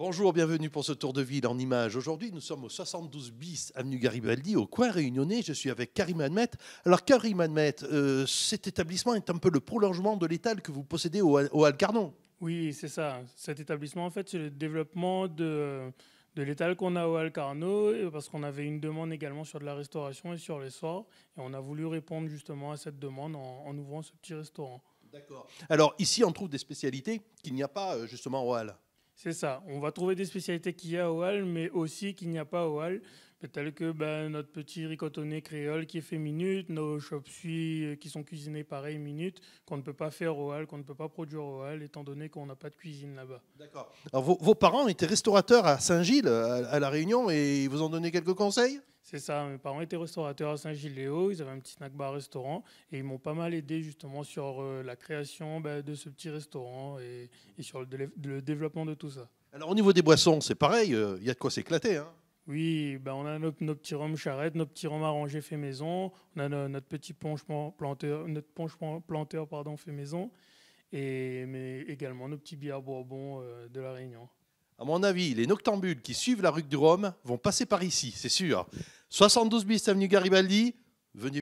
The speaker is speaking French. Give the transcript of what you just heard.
Bonjour, bienvenue pour ce tour de ville en images. Aujourd'hui, nous sommes au 72 bis avenue Garibaldi, au coin réunionnais. Je suis avec Karim admet Alors, Karim Admet, euh, cet établissement est un peu le prolongement de l'étal que vous possédez au, au Carnot. Oui, c'est ça. Cet établissement, en fait, c'est le développement de, de l'étal qu'on a au Carnot parce qu'on avait une demande également sur de la restauration et sur les sorts. Et on a voulu répondre justement à cette demande en, ouvrant ce petit restaurant. D'accord. Alors, ici, on trouve des spécialités qu'il n'y a pas euh, justement au HAL c'est ça. On va trouver des spécialités qu'il y a au Hall, mais aussi qu'il n'y a pas au Hall, telles que ben, notre petit ricotonné créole qui est fait minute, nos chop euh, qui sont cuisinés pareil minute, qu'on ne peut pas faire au Hall, qu'on ne peut pas produire au Hall, étant donné qu'on n'a pas de cuisine là-bas. D'accord. vos, parents étaient restaurateurs à Saint-Gilles, euh, à, à La Réunion, et ils vous ont donné quelques conseils c'est ça, mes parents étaient restaurateurs à saint gilles léo ils avaient un petit snack bar restaurant et ils m'ont pas mal aidé justement sur euh, la création bah, de ce petit restaurant et, sur le, développement de tout ça. Alors au niveau des boissons, c'est pareil, euh, il y a de quoi s'éclater. Hein. oui, ben on a nos, petits rhums charrettes, nos petits rhums arrangés fait maison, on a notre petit ponchement planteur, notre planteur pardon, fait maison, et, mais également nos petits bières bourbon euh, de la Réunion à mon avis, les noctambules qui suivent la rue du Rhum vont passer par ici, c'est sûr. 72 bis avenue Garibaldi, venez.